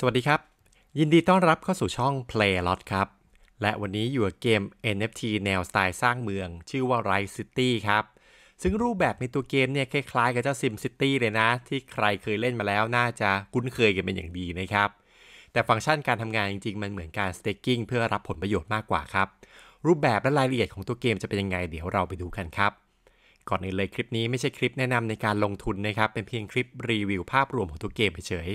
สวัสดีครับ ยินดีต้อนรับเข้าสู่ช่อง Playlot ครับ และวันนี้อยู่กับเกม NFT แนวสไตล์สร้างเมืองชื่อว่า Rise City ครับ ซึ่งรูปแบบในตัวเกมเนี่ย คล้ายๆกับเจ้า Sim City เลยนะ ที่ใครเคยเล่นมาแล้วน่าจะคุ้นเคยกันเป็นอย่างดีนะครับ แต่ฟังก์ชันการทำงานจริงๆ มันเหมือนการ staking เพื่อรับผลประโยชน์มากกว่าครับ รูปแบบและรายละเอียดของตัวเกมจะเป็นยังไงเดี๋ยวเราไปดูกันครับก่อนอื่นเลยคลิปนี้ไม่ใช่คลิปแนะนำในการลงทุนนะครับ เป็นเพียงคลิปรีวิวภาพรวมของทุกเกมเฉย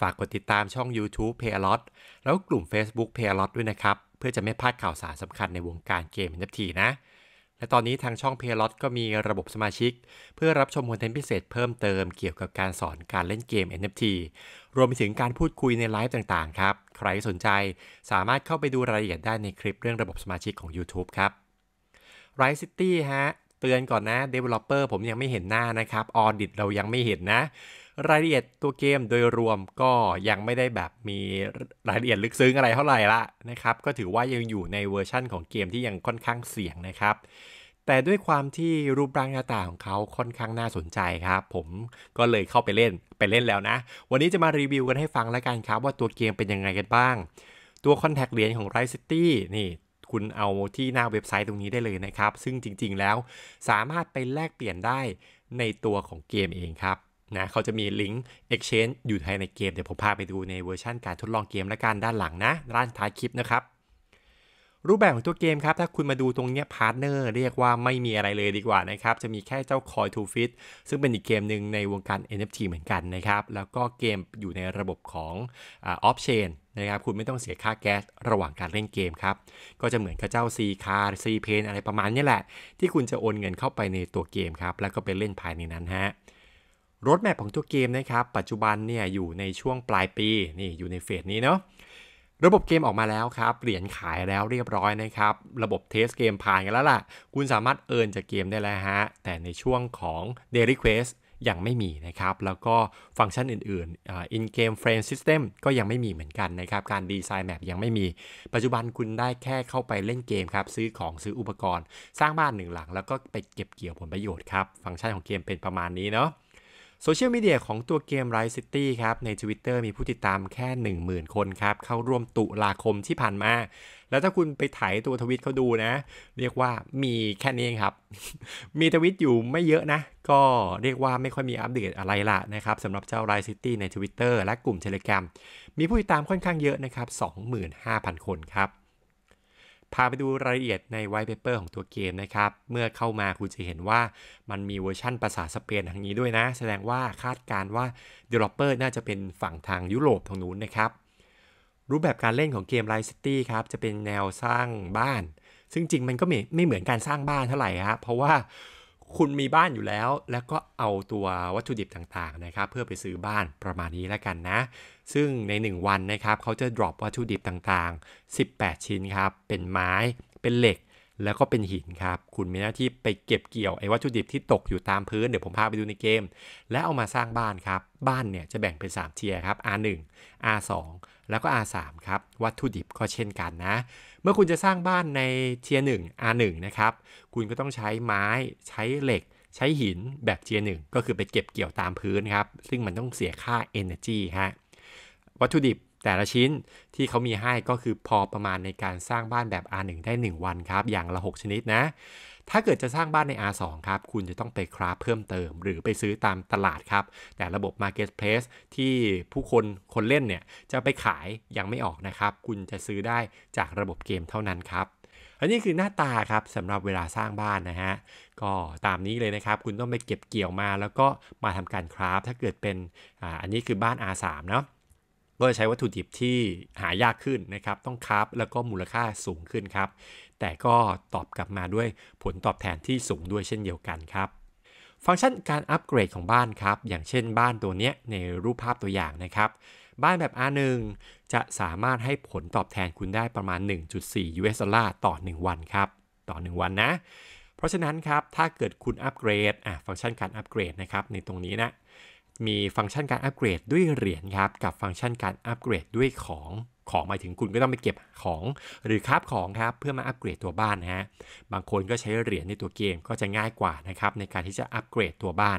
ฝากกดติดตามช่อง YouTube p a y a l o t แล้วกลุ่ม Facebook p a y a l o t ด้วยนะครับ เพื่อจะไม่พลาดข่าวสารสำคัญในวงการเกม NFT นะ และตอนนี้ทางช่อง p a y a l o t ก็มีระบบสมาชิก เพื่อรับชมคอนเทนต์พิเศษเพิ่มเติมเกี่ยวกับการสอนการเล่นเกม NFT รวมไปถึงการพูดคุยในไลฟ์ต่างๆครับ ใครสนใจสามารถเข้าไปดูรายละเอียดได้ในคลิปเรื่องระบบสมาชิกของ YouTube ครับไรซิตี้ฮะเตือนก่อนนะ Developer ผมยังไม่เห็นหน้านะครับ Audit เรายังไม่เห็นนะ รายละเอียดตัวเกมโดยรวมก็ยังไม่ได้แบบมีรายละเอียดลึกซึ้งอะไรเท่าไหร่ละนะครับก็ถือว่ายังอยู่ในเวอร์ชั่นของเกมที่ยังค่อนข้างเสี่ยงนะครับ แต่ด้วยความที่รูปร่างหน้าตาของเขาค่อนข้างน่าสนใจครับ ผมก็เลยเข้าไปเล่นไปเล่นแล้วนะ วันนี้จะมารีวิวกันให้ฟังแล้วกันครับ ว่าตัวเกมเป็นยังไงกันบ้าง ตัวคอนแทคเหรียญของไรซิตี้นี่คุณเอาที่หน้าเว็บไซต์ตรงนี้ได้เลยนะครับ ซึ่งจริงๆ แล้วสามารถไปแลกเปลี่ยนได้ในตัวของเกมเองครับนะเขาจะมีลิงก์ Exchange อยู่ภายในเกม เดี๋ยวผมพาไปดูในเวอร์ชั่นการทดลองเกมและการด้านหลังนะด้านท้ายคลิปนะครับ รูปแบบของตัวเกมครับ ถ้าคุณมาดูตรงเนี้ยพาร์ทเนอร์เรียกว่าไม่มีอะไรเลยดีกว่านะครับ จะมีแค่เจ้าคอยทูฟิตซึ่งเป็นอีกเกมหนึ่งในวงการ NFT เหมือนกันนะครับแล้วก็เกมอยู่ในระบบของออฟเชนนะครับคุณไม่ต้องเสียค่าแก๊สระหว่างการเล่นเกมครับ ก็จะเหมือนกับเจ้า C คาร์ซีเพนอะไรประมาณนี้แหละ ที่คุณจะโอนเงินเข้าไปในตัวเกมครับ แล้วก็ไปเล่นภายในนั้นฮะรถแมพของตัวเกมนะครับปัจจุบันเนี่ยอยู่ในช่วงปลายปีนี่อยู่ในเฟสนี้เนาะระบบเกมออกมาแล้วครับเหรียญขายแล้วเรียบร้อยนะครับ ระบบเทสเกมผ่านกันแล้วล่ะคุณสามารถเอินจากเกมได้แล้วฮะแต่ในช่วงของ d a ลิเ Quest ยังไม่มีนะครับ แล้วก็ฟังก์ชันอื่นๆอินเกมเฟรมซิสเต็มก็ยังไม่มีเหมือนกันนะครับ การดีไซน์แมปยังไม่มี ปัจจุบันคุณได้แค่เข้าไปเล่นเกมครับ ซื้อของซื้ออุปกรณ์ สร้างบ้านหนึ่งหลัง แล้วก็ไปเก็บเกี่ยวผลประโยชน์ครับ ฟังก์ชันของเกมเป็นประมาณนี้เนาะโซเชียลมีเดียของตัวเกมไรซิตี้ครับ ใน Twitter มีผู้ติดตามแค่ 10,000 คนครับ เข้าร่วมตุลาคมที่ผ่านมา แล้วถ้าคุณไปถ่ายตัวทวิตเขาดูนะ เรียกว่ามีแค่นี้เองครับ มีทวิตอยู่ไม่เยอะนะ ก็เรียกว่าไม่ค่อยมีอัปเดตอะไรละนะครับสำหรับเจ้าไรซิตี้ใน Twitter และกลุ่ม Telegram มีผู้ติดตามค่อนข้างเยอะนะครับ 25,000 คนครับพาไปดูรายละเอียดในไวท์เปเปอร์ของตัวเกมนะครับ เมื่อเข้ามาคุณจะเห็นว่ามันมีเวอร์ชั่นภาษาสเปนทางนี้ด้วยนะ แสดงว่าคาดการว่า Developer น่าจะเป็นฝั่งทางยุโรปทางนู้นนะครับ รูปแบบการเล่นของเกมไลซิตี้ครับ จะเป็นแนวสร้างบ้าน ซึ่งจริงมันก็ไม่ไม่เหมือนการสร้างบ้านเท่าไหร่ครเพราะว่าคุณมีบ้านอยู่แล้วแล้วก็เอาตัววัตถุดิบต่างๆนะครับ เพื่อไปซื้อบ้านประมาณนี้แล้วกันนะ ซึ่งใน 1 วันนะครับเขาจะ drop วัตถุดิบต่างๆ 18 ชิ้นครับเป็นไม้เป็นเหล็ก แล้วก็เป็นหินครับคุณมีหน้าที่ไปเก็บเกี่ยวไอ้วัตถุดิบที่ตกอยู่ตามพื้นเดี๋ยวผมพาไปดูในเกม และเอามาสร้างบ้านครับบ้านเนี่ยจะแบ่งเป็น 3 เทียร์ครับ R1 R2 แล้วก็ R3 ครับ วัตถุดิบก็เช่นกันนะ เมื่อคุณจะสร้างบ้านในเทียร์1 R1 นะครับ คุณก็ต้องใช้ไม้ ใช้เหล็ก ใช้หินแบบเทียร์1ก็คือไปเก็บเกี่ยวตามพื้นครับ ซึ่งมันต้องเสียค่า energy ฮะ วัตถุดิบแต่ละชิ้นที่เขามีให้ก็คือพอประมาณในการสร้างบ้านแบบ R1 ได้ 1 วันครับ อย่างละ 6ชนิดนะ ถ้าเกิดจะสร้างบ้านใน R2 ครับ คุณจะต้องไปคราฟเพิ่มเติม หรือไปซื้อตามตลาดครับ แต่ระบบ Marketplace ที่ผู้คนคนเล่นเนี่ยจะไปขาย ยังไม่ออกนะครับ คุณจะซื้อได้จากระบบเกมเท่านั้นครับ อันนี้คือหน้าตาครับสำหรับเวลาสร้างบ้านนะฮะก็ตามนี้เลยนะครับ คุณต้องไปเก็บเกี่ยวมา แล้วก็มาทำการคราฟ ถ้าเกิดเป็นออันนี้คือบ้าน R3 เนาะก็จะใช้วัตถุดิบที่หายากขึ้นนะครับ ต้องคับแล้วก็มูลค่าสูงขึ้นครับ แต่ก็ตอบกลับมาด้วยผลตอบแทนที่สูงด้วยเช่นเดียวกันครับ ฟังก์ชันการอัปเกรดของบ้านครับ อย่างเช่นบ้านตัวเนี้ยในรูปภาพตัวอย่างนะครับ บ้านแบบ R1 จะสามารถให้ผลตอบแทนคุณได้ประมาณ 1.4 US ดอลลาร์ต่อ 1 วันครับ ต่อ 1 วันนะ เพราะฉะนั้นครับ ถ้าเกิดคุณอัปเกรด อ่ะฟังก์ชันการอัปเกรดนะครับ ในตรงนี้นะมีฟังก์ชันการอัปเกรดด้วยเหรียญครับกับฟังก์ชันการอัปเกรดด้วยของของหมายถึงคุณก็ต้องไปเก็บของหรือคาบของครับเพื่อมาอัปเกรดตัวบ้านนะฮะบางคนก็ใช้เหรียญในตัวเกมก็จะง่ายกว่านะครับในการที่จะอัปเกรดตัวบ้าน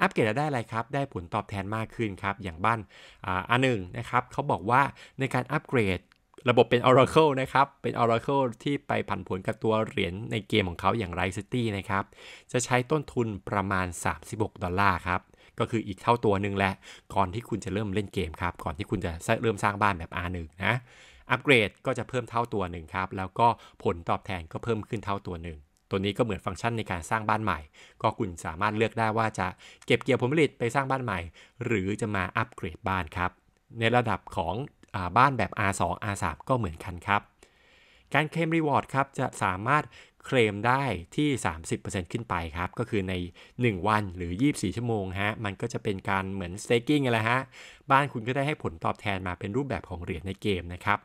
อัปเกรดได้อะไรครับ ได้ผลตอบแทนมากขึ้นครับอย่างบ้านอันหนึ่งนะครับเขาบอกว่าในการอัปเกรดระบบเป็น Oracle นะครับเป็น Oracle ที่ไปผันผลกับตัวเหรียญในเกมของเขาอย่างไรซิตี้นะครับจะใช้ต้นทุนประมาณ 36ดอลลาร์ครับก็คืออีกเท่าตัวหนึ่งแหละ ก่อนที่คุณจะเริ่มเล่นเกมครับก่อนที่คุณจะเริ่มสร้างบ้านแบบ R1 นะอัปเกรดก็จะเพิ่มเท่าตัวหนึ่งครับแล้วก็ผลตอบแทนก็เพิ่มขึ้นเท่าตัวหนึ่งตัวนี้ก็เหมือนฟังก์ชันในการสร้างบ้านใหม่ ก็คุณสามารถเลือกได้ว่าจะเก็บเกี่ยวผลผลิตไปสร้างบ้านใหม่ หรือจะมาอัปเกรดบ้านครับ ในระดับของอบ้านแบบ R2 R3 ก็เหมือนกันครับการเคลมรีวอร์ดครับจะสามารถเคลมได้ที่ 30%ขึ้นไปครับ ก็คือใน 1 วัน หรือ 24 ชั่วโมงฮะมันก็จะเป็นการเหมือนสเต็กกิ้งอะไรฮะ บ้านคุณก็ได้ให้ผลตอบแทนมาเป็นรูปแบบของเหรียญในเกมนะครับ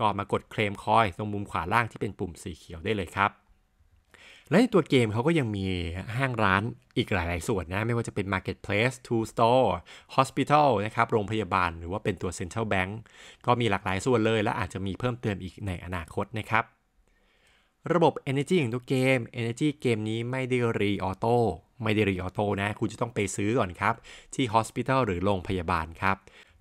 ก็มากดเคลมคอยตรงมุมขวาล่างที่เป็นปุ่มสีเขียวได้เลยครับ และในตัวเกมเขาก็ยังมีห้างร้านอีกหลาย ๆ ส่วนนะ ไม่ว่าจะเป็น Marketplace, t o o ส Store, Hospital นะครับโรงพยาบาลหรือว่าเป็นตัว Central Bank ก็มีหลากหลายส่วนเลย และอาจจะมีเพิ่มเติมอีกในอนาคตนะครับระบบ Energy ของตัวเกม Energy เกมนี้ไม่ได้รีออโต้ ไม่ได้รีออโต้นะ คุณจะต้องไปซื้อก่อนครับ ที่ Hospital หรือโรงพยาบาลครับ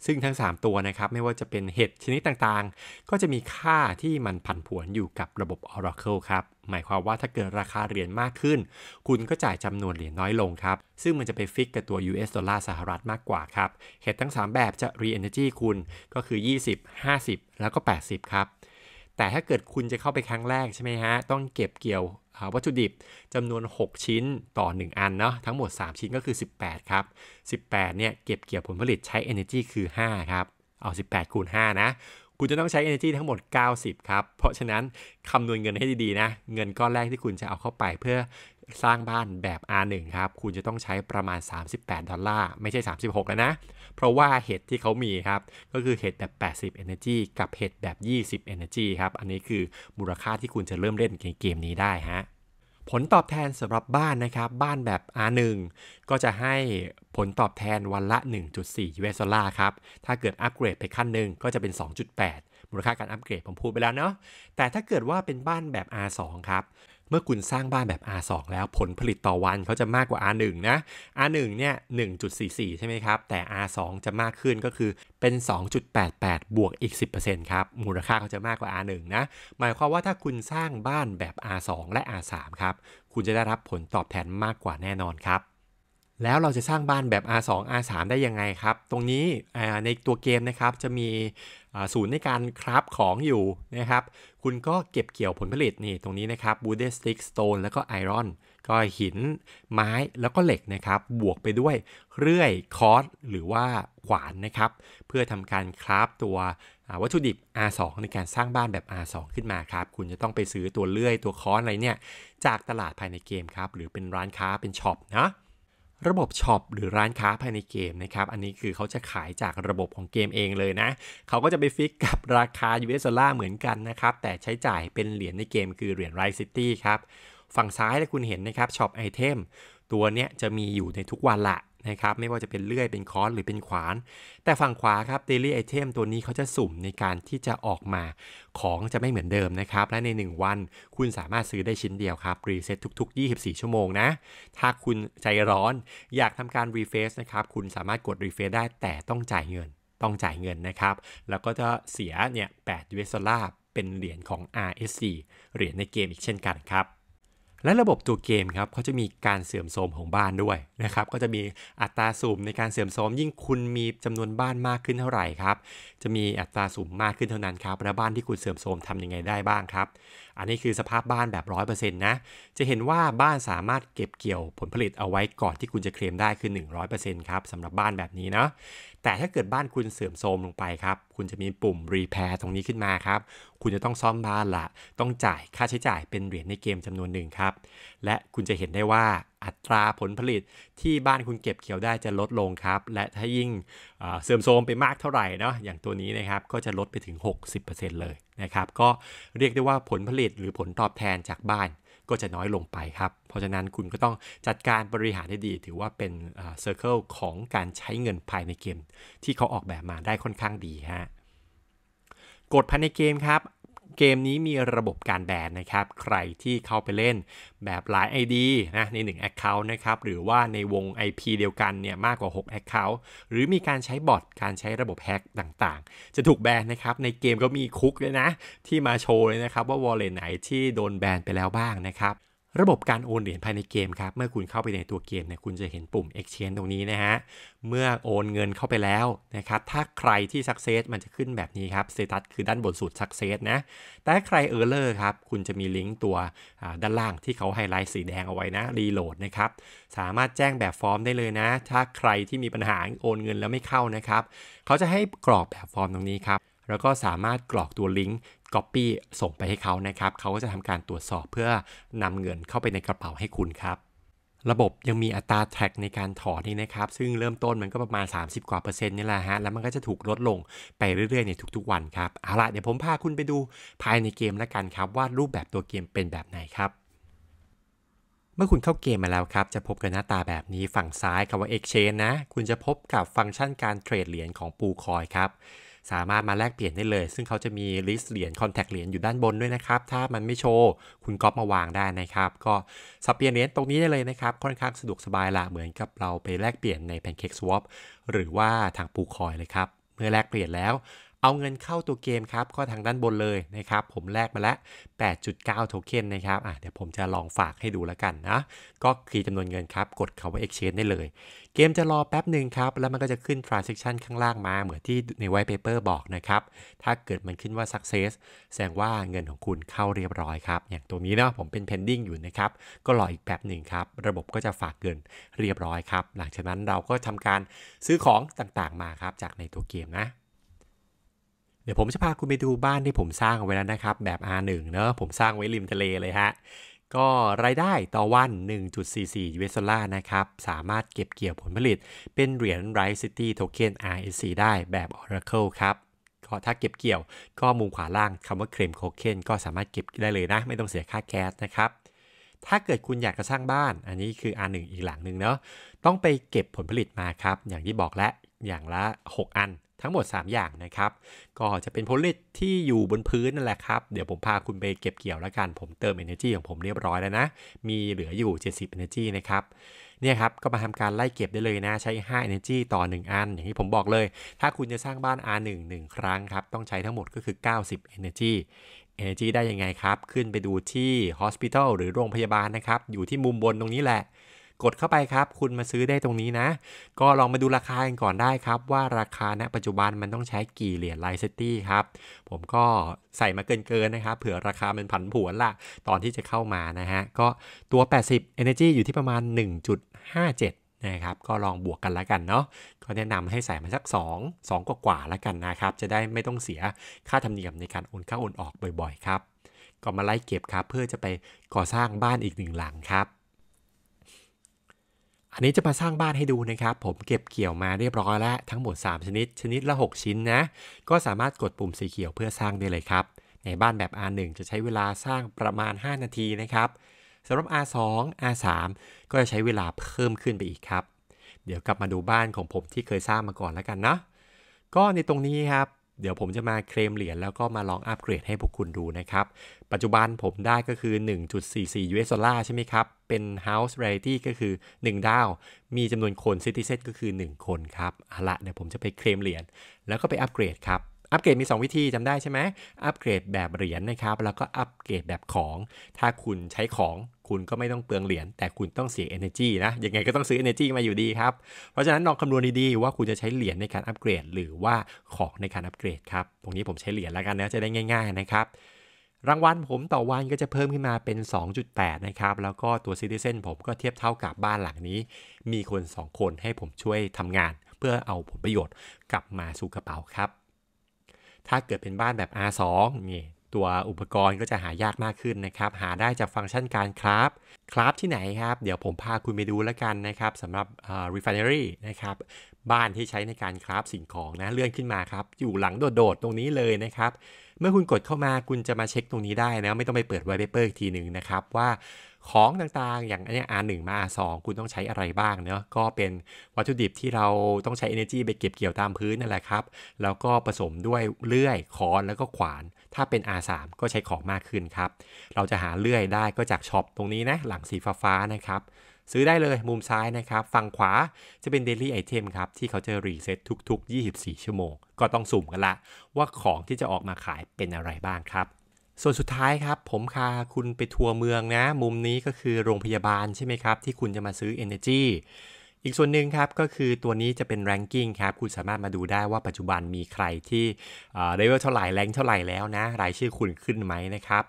ซึ่งทั้ง 3 ตัวนะครับ ไม่ว่าจะเป็นเห็ดชนิดต่างๆ ก็จะมีค่าที่มันผันผวนอยู่กับระบบ Oracle ครับ หมายความว่าถ้าเกิดราคาเหรียญมากขึ้น คุณก็จ่ายจำนวนเหรียญน้อยลงครับ ซึ่งมันจะไปฟิกกับตัว US ดอลลาร์สหรัฐมากกว่าครับ เห็ดทั้ง 3 แบบจะ Re-Energy คุณ ก็คือ20 50 แล้วก็ 80 ครับแต่ถ้าเกิดคุณจะเข้าไปครั้งแรกใช่ไหมฮะต้องเก็บเกี่ยววัตถุดิบจำนวน 6 ชิ้นต่อ 1 อันเนาะทั้งหมด 3 ชิ้นก็คือ 18 ครับ 18 เนี่ยเก็บเกี่ยวผลผลิตใช้ energy คือ 5 ครับ เอา 18คูณ5นะ คุณจะต้องใช้ energy ทั้งหมด 90 ครับ เพราะฉะนั้นคำนวณเงินให้ดีๆ นะเงินก้อนแรกที่คุณจะเอาเข้าไปเพื่อสร้างบ้านแบบ R1 ครับ คุณจะต้องใช้ประมาณ 38 ดอลลาร์ ไม่ใช่ 36แล้วนะ เพราะว่าเห็ดที่เขามีครับ ก็คือเห็ดแบบ 80 Energy กับเห็ดแบบ 20 Energy ครับ อันนี้คือมูลค่าที่คุณจะเริ่มเล่นเกมนี้ได้ฮะ ผลตอบแทนสำหรับบ้านนะครับ บ้านแบบ R1 ก็จะให้ผลตอบแทนวันละ 1.4 US ดอลลาร์ครับ ถ้าเกิดอัปเกรดไปขั้นหนึ่งก็จะเป็น 2.8 มูลค่าการอัปเกรดผมพูดไปแล้วเนาะ แต่ถ้าเกิดว่าเป็นบ้านแบบ R2 ครับเมื่อคุณสร้างบ้านแบบ R2 แล้วผลผลิตต่อวันเขาจะมากกว่า R1 นะ R1 เนี่ย 1.44 ใช่ไหมครับ แต่ R2 จะมากขึ้นก็คือเป็น 2.88 บวกอีก 10%ครับมูลค่าเขาจะมากกว่า R1 นะ หมายความว่าถ้าคุณสร้างบ้านแบบ R2 และ R3 ครับ คุณจะได้รับผลตอบแทนมากกว่าแน่นอนครับแล้วเราจะสร้างบ้านแบบ R2 R3 ได้ยังไงครับ ตรงนี้ในตัวเกมนะครับจะมีศูนย์ในการคราฟของอยู่นะครับ คุณก็เก็บเกี่ยวผลผลิตนี่ตรงนี้นะครับ wood stick stone แล้วก็ iron ก็หินไม้แล้วก็เหล็กนะครับ บวกไปด้วยเรื่อยคอร์สหรือว่าขวานนะครับ เพื่อทำการคราฟตัววัตถุดิบ R2 ในการสร้างบ้านแบบ R2 ขึ้นมาครับ คุณจะต้องไปซื้อตัวเลื่อยตัวคอนอะไรเนี่ยจากตลาดภายในเกมครับหรือเป็นร้านค้าเป็นช็อปนะระบบช็อปหรือร้านค้าภายในเกมนะครับ อันนี้คือเขาจะขายจากระบบของเกมเองเลยนะ เขาก็จะไปฟิกกับราคา US เอสลารเหมือนกันนะครับ แต่ใช้จ่ายเป็นเหรียญในเกมคือเหรียญไรซิตี้ครับ ฝั่งซ้ายที่คุณเห็นนะครับ ช็อปไอเทม ตัวเนี้ยจะมีอยู่ในทุกวันละนะครับไม่ว่าจะเป็นเลื่อยเป็นค้อนหรือเป็นขวาน แต่ฝั่งขวาครับ daily item ตัวนี้เขาจะสุ่มในการที่จะออกมา ของจะไม่เหมือนเดิมนะครับ และใน 1 วันคุณสามารถซื้อได้ชิ้นเดียวครับรีเซ็ตทุกๆ 24 ชั่วโมงนะ ถ้าคุณใจร้อนอยากทำการรีเฟซนะครับ คุณสามารถกดรีเฟซได้แต่ต้องจ่ายเงิน ต้องจ่ายเงินนะครับ แล้วก็จะเสียเนี่ย8ด s ดอลลาร์เป็นเหรียญของ RSC เหรียญในเกมอีกเช่นกันครับและระบบตัวเกมครับเขาจะมีการเสื่อมโทรมของบ้านด้วยนะครับก็จะมีอัตราสุ่มในการเสื่อมโทรมยิ่งคุณมีจำนวนบ้านมากขึ้นเท่าไหร่ครับ จะมีอัตราสุ่มมากขึ้นเท่านั้นครับ และบ้านที่คุณเสื่อมโทรมทํำยังไงได้บ้างครับ อันนี้คือสภาพบ้านแบบ 100%นะจะเห็นว่าบ้านสามารถเก็บเกี่ยวผลผลิตเอาไว้ก่อนที่คุณจะเคลมได้คือ100%ครับสำหรับบ้านแบบนี้เนาะแต่ถ้าเกิดบ้านคุณเสื่อมโทรมลงไปครับ คุณจะมีปุ่ม repair ตรงนี้ขึ้นมาครับ คุณจะต้องซ่อมบ้านละต้องจ่ายค่าใช้จ่ายเป็นเหรียญในเกมจำนวนหนึ่งครับ และคุณจะเห็นได้ว่าอัตราผลผลิตที่บ้านคุณเก็บเกี่ยวได้จะลดลงครับ และถ้ายิ่งเสื่อมโทรมไปมากเท่าไหร่เนาะ อย่างตัวนี้นะครับ ก็จะลดไปถึง 60%เลยนะครับ ก็เรียกได้ว่าผลผลิตหรือผลตอบแทนจากบ้านก็จะน้อยลงไปครับ เพราะฉะนั้นคุณก็ต้องจัดการบริหารให้ดี ถือว่าเป็นเซอร์เคิลของการใช้เงินภายในเกม ที่เขาออกแบบมาได้ค่อนข้างดีฮะกฎภายในเกมครับเกมนี้มีระบบการแบนนะครับ ใครที่เข้าไปเล่นแบบหลาย ID นะใน 1 Account นะครับ หรือว่าในวง IP เดียวกันเนี่ยมากกว่า 6 Account หรือมีการใช้บอท การใช้ระบบแฮกต่างๆ จะถูกแบนนะครับ ในเกมก็มีคุกเลยนะ ที่มาโชว์เลยนะครับ ว่าวอลเลนไหนที่โดนแบนไปแล้วบ้างนะครับระบบการโอนเหรียญภายในเกมครับ เมื่อคุณเข้าไปในตัวเกมเนี่ยคุณจะเห็นปุ่ม exchange ตรงนี้นะฮะ เมื่อโอนเงินเข้าไปแล้วนะครับ ถ้าใครที่ success มันจะขึ้นแบบนี้ครับ status คือด้านบนสุด success นะ แต่ใคร error ครับ คุณจะมีลิงก์ตัวด้านล่างที่เขาไฮไลท์สีแดงเอาไว้นะ reload นะครับ สามารถแจ้งแบบฟอร์มได้เลยนะ ถ้าใครที่มีปัญหาโอน เงินแล้วไม่เข้านะครับเขาจะให้กรอกแบบฟอร์มตรงนี้ครับแล้วก็สามารถกรอกตัวลิงก์ก๊อปปี้ส่งไปให้เขานะครับ เขาก็จะทำการตรวจสอบเพื่อนำเงินเข้าไปในกระเป๋าให้คุณครับ ระบบยังมีอัตราแท็กในการถอนนี่นะครับ ซึ่งเริ่มต้นมันก็ประมาณ 30กว่าเปอร์เซ็นต์นี่แหละฮะ แล้วมันก็จะถูกลดลงไปเรื่อยๆ ในทุกๆวันครับ เอาละเดี๋ยวผมพาคุณไปดูภายในเกมละกันครับ ว่ารูปแบบตัวเกมเป็นแบบไหนครับ เมื่อคุณเข้าเกมมาแล้วครับ จะพบกับหน้าตาแบบนี้ฝั่งซ้ายคำว่า Exchange นะ คุณจะพบกับฟังก์ชันการเทรดเหรียญของปูคอยครับสามารถมาแลกเปลี่ยนได้เลย ซึ่งเขาจะมีลิสต์เหรียญคอนแทคเหรียญอยู่ด้านบนด้วยนะครับ ถ้ามันไม่โชว์ คุณก๊อปมาวางได้นะครับ ก็สับเปลี่ยนเหรียญตรงนี้ได้เลยนะครับ ค่อนข้างสะดวกสบายละ เหมือนกับเราไปแลกเปลี่ยนในแพนเค้กสวอปหรือว่าทางปูคอยเลยครับ เมื่อแลกเปลี่ยนแล้วเอาเงินเข้าตัวเกมครับก็ทางด้านบนเลยนะครับ ผมแลกมาแล้ว 8.9โทเค็นนะครับอ่ะเดี๋ยวผมจะลองฝากให้ดูแล้วกันนะ ก็คีย์จำนวนเงินครับ กดคาว่า exchange ได้เลย เกมจะรอแป๊บหนึ่งครับ แล้วมันก็จะขึ้น transaction ข้างล่างมา เหมือนที่ใน white paper บอกนะครับ ถ้าเกิดมันขึ้นว่า success แสดงว่าเงินของคุณเข้าเรียบร้อยครับอย่างตัวนี้เนาะผมเป็น pending อยู่นะครับก็รออีกแป๊บหนึ่งครับระบบก็จะฝากเงินเรียบร้อยครับหลังจากนั้นเราก็ทำการซื้อของต่างๆมาครับจากในตัวเกมนะเดี๋ยวผมจะพาคุณไปดูบ้านที่ผมสร้างเอาไว้แล้วนะครับ แบบ R1 เนอะผมสร้างไว้ริมทะเลเลยฮะ ก็รายได้ต่อวัน 1.44 US ดอลลาร์นะครับ สามารถเก็บเกี่ยวผลผลิตเป็นเหรียญ r i s e City Token RSC ได้แบบ Oracle ครับก็ถ้าเก็บเกี่ยวก็มุมขวาล่างคำว่าเครมโคเคนก็สามารถเก็บได้เลยนะ ไม่ต้องเสียค่าแก๊สนะครับ ถ้าเกิดคุณอยากจะสร้างบ้านอันนี้คือ R1 อีกหลังหนึ่งเนาะต้องไปเก็บผลผลิตมาครับอย่างที่บอกแล้วอย่างละ 6 อันทั้งหมด 3 อย่างนะครับ ก็จะเป็นผลิตที่อยู่บนพื้นนั่นแหละครับ เดี๋ยวผมพาคุณไปเก็บเกี่ยวแล้วกัน ผมเติม Energy ของผมเรียบร้อยแล้วนะ มีเหลืออยู่ 70 Energy นะครับ เนี่ยครับ ก็มาทำการไล่เก็บได้เลยนะ ใช้ 5 energy ต่อ 1 อัน อย่างที่ผมบอกเลย ถ้าคุณจะสร้างบ้าน R1 1ครั้งครับ ต้องใช้ทั้งหมดก็คือ 90 energy energy ได้ยังไงครับ ขึ้นไปดูที่ hospital หรือโรงพยาบาลนะครับ อยู่ที่มุมบนตรงนี้แหละกดเข้าไปครับ คุณมาซื้อได้ตรงนี้นะ ก็ลองมาดูราคากันก่อนได้ครับ ว่าราคาณปัจจุบันมันต้องใช้กี่เหรียญไลซิตี้ครับ ผมก็ใส่มาเกิน ๆ นะครับ เผื่อราคามันผันผวนล่ะ ตอนที่จะเข้ามานะฮะก็ตัว 80 Energy อยู่ที่ประมาณ 1.57 นะครับ ก็ลองบวกกันละกันเนาะก็แนะนำให้ใส่มาสัก 2 2 กว่ากว่าละกันนะครับจะได้ไม่ต้องเสียค่าธรรมเนียมในการโอนเข้าโอนออกบ่อย ๆ ครับก็มาไล่เก็บครับเพื่อจะไปก่อสร้างบ้านอีกหนึ่งหลังครับอันนี้จะมาสร้างบ้านให้ดูนะครับ ผมเก็บเกี่ยวมาเรียบร้อยแล้ว ทั้งหมด 3 ชนิด ชนิดละ 6 ชิ้นนะ ก็สามารถกดปุ่มสีเขียวเพื่อสร้างได้เลยครับ ในบ้านแบบ R1 จะใช้เวลาสร้างประมาณ 5 นาทีนะครับสำหรับ R2 R3 ก็จะใช้เวลาเพิ่มขึ้นไปอีกครับ เดี๋ยวกลับมาดูบ้านของผมที่เคยสร้างมาก่อนแล้วกันนะก็ในตรงนี้ครับเดี๋ยวผมจะมาเคลมเหรียญแล้วก็มาลองอัปเกรดให้พวกคุณดูนะครับ ปัจจุบันผมได้ก็คือ 1.44 US ดอลลาร์ใช่ไหมครับ เป็น House Rarity ก็คือ 1ดาว มีจำนวนคน Citizen ก็คือ 1 คนครับเอาละเดี๋ยวผมจะไปเคลมเหรียญแล้วก็ไปอัปเกรดครับอัปเกรดมี2วิธีจำได้ใช่ไหมอัปเกรดแบบเหรียญนนะครับ แล้วก็อัปเกรดแบบของ ถ้าคุณใช้ของคุณก็ไม่ต้องเปลืองเหรียญ แต่คุณต้องเสีย energy นะ ยังไงก็ต้องซื้อ energy มาอยู่ดีครับ เพราะฉะนั้นลองคำนวณดีๆว่าคุณจะใช้เหรียญในการอัปเกรด หรือว่าของในการอัปเกรดครับตรงนี้ผมใช้เหรียญแล้วกันนะ จะได้ง่ายๆนะครับ รางวัลผมต่อวันก็จะเพิ่มขึ้นมาเป็น 2.8นะครับ แล้วก็ตัวซิติเซนผมก็เทียบเท่ากับบ้านหลังนี้ มีคน 2 คนให้ผมช่วยทำงาน เพื่อเอาผลประโยชน์กลับมาสู่กระเป๋าครับถ้าเกิดเป็นบ้านแบบ R2 นี่ตัวอุปกรณ์ก็จะหายากมากขึ้นนะครับ หาได้จากฟังก์ชันการครับคราบที่ไหนครับ เดี๋ยวผมพาคุณไปดูแล้วกันนะครับสำหรับ refinery นะครับบ้านที่ใช้ในการคราฟสิ่งของนะเลื่อนขึ้นมาครับ อยู่หลังโดดๆตรงนี้เลยนะครับ เมื่อคุณกดเข้ามาคุณจะมาเช็คตรงนี้ได้นะ ไม่ต้องไปเปิดไวเปอร์อีกทีหนึ่งนะครับ ว่าของต่างๆอย่างอันนี้ R1 มา R2 คุณต้องใช้อะไรบ้างเนาะก็เป็นวัตถุดิบที่เราต้องใช้ energy ไปเก็บเกี่ยวตามพื้นนั่นแหละครับแล้วก็ผสมด้วยเลื่อยค้อนแล้วก็ขวานถ้าเป็น R3 ก็ใช้ของมากขึ้นครับ เราจะหาเลื่อยได้ก็จากช็อปตรงนี้นะ หลังสีฟ้านะครับ ซื้อได้เลยมุมซ้ายนะครับ ฝั่งขวาจะเป็นเดลี่ไอเทมครับ ที่เขาจะรีเซ็ตทุกๆ 24 ชั่วโมง ก็ต้องสุ่มกันละว่าของที่จะออกมาขายเป็นอะไรบ้างครับ ส่วนสุดท้ายครับผมพาคุณไปทัวร์เมืองนะ มุมนี้ก็คือโรงพยาบาลใช่ไหมครับที่คุณจะมาซื้อ Energy อีกส่วนหนึ่งครับ ก็คือตัวนี้จะเป็นแรงกิ้งครับ คุณสามารถมาดูได้ว่าปัจจุบันมีใครที่เลเวลเท่าไหร่ แรงเท่าไหร่แล้วนะรายชื่อคุณขึ้นไหมนะครับ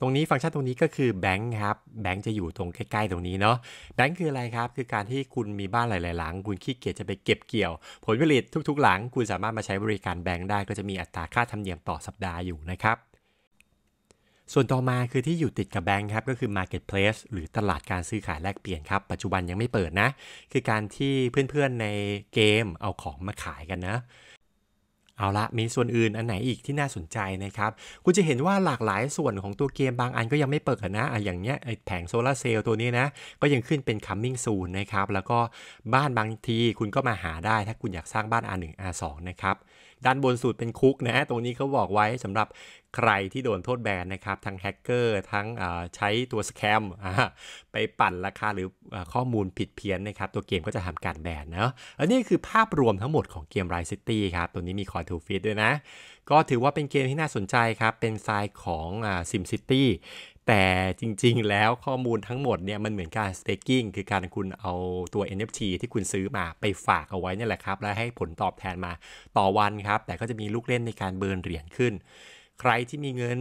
ตรงนี้ฟังก์ชันตรงนี้ก็คือแบงค์ครับ แบงค์จะอยู่ตรงใกล้ ๆ ตรงนี้เนาะแบงค์คืออะไรครับคือการที่คุณมีบ้านหลาย ๆ หลัง คุณขี้เกียจจะไปเก็บเกี่ยว ผลผลิตทุก ๆ หลัง คุณสามารถมาใช้บริการแบงค์ได้ ก็จะมีอัตราค่าธรรมเนียมต่อสัปดาห์อยู่นะครับส่วนต่อมาคือที่อยู่ติดกับแบงค์ครับก็คือ marketplace หรือตลาดการซื้อขายแลกเปลี่ยนครับ ปัจจุบันยังไม่เปิดนะ คือการที่เพื่อนๆในเกมเอาของมาขายกันนะ เอาละมีส่วนอื่นอันไหนอีกที่น่าสนใจนะครับ คุณจะเห็นว่าหลากหลายส่วนของตัวเกมบางอันก็ยังไม่เปิดนะอะอย่างเนี้ยแผงโซลาเซลล์ตัวนี้นะ ก็ยังขึ้นเป็น coming soon นะครับแล้วก็บ้านบางที คุณก็มาหาได้ถ้าคุณอยากสร้างบ้าน R1 R2 นะครับด้านบนสุดเป็นคุกนะตรงนี้เขาบอกไว้สำหรับใครที่โดนโทษแบนนะครับ ทั้งแฮกเกอร์ ทั้งใช้ตัวสแคมไปปั่นราคาหรือข้อมูลผิดเพี้ยนนะครับ ตัวเกมก็จะทำการแบนเนาะ อันนี้คือภาพรวมทั้งหมดของเกมไรซิตี้ครับตัวนี้มีคอทูฟิตด้วยนะ ก็ถือว่าเป็นเกมที่น่าสนใจครับ เป็นไซายของซิมซิตี้แต่จริง ๆ แล้วข้อมูลทั้งหมดเนี่ยมันเหมือนการ staking คือการคุณเอาตัว NFT ที่คุณซื้อมาไปฝากเอาไว้นี่แหละครับแล้วให้ผลตอบแทนมาต่อวันครับแต่ก็จะมีลูกเล่นในการเบิร์นเหรียญขึ้น ใครที่มีเงิน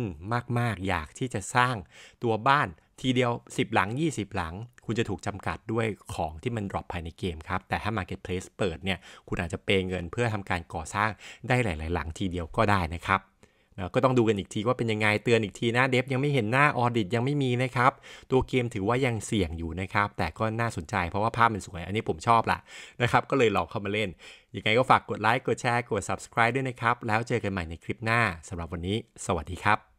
มากๆ อยากที่จะสร้างตัวบ้านทีเดียว 10 หลัง 20 หลัง คุณจะถูกจำกัดด้วยของที่มันดรอปภายในเกมครับ แต่ถ้า Marketplace เปิดเนี่ยคุณอาจจะเปเงินเพื่อทำการก่อสร้างได้หลายๆหลังทีเดียวก็ได้นะครับนะก็ต้องดูกันอีกทีว่าเป็นยังไงเตือนอีกทีนะเดฟยังไม่เห็นหน้าออดิตยังไม่มีนะครับ ตัวเกมถือว่ายังเสี่ยงอยู่นะครับแต่ก็น่าสนใจ เพราะว่าภาพมันสวย อันนี้ผมชอบละนะครับก็เลยลองเข้ามาเล่นยังไงก็ฝากกดไลค์กดแชร์ กด subscribe ด้วยนะครับ แล้วเจอกันใหม่ในคลิปหน้าสำหรับวันนี้ สวัสดีครับ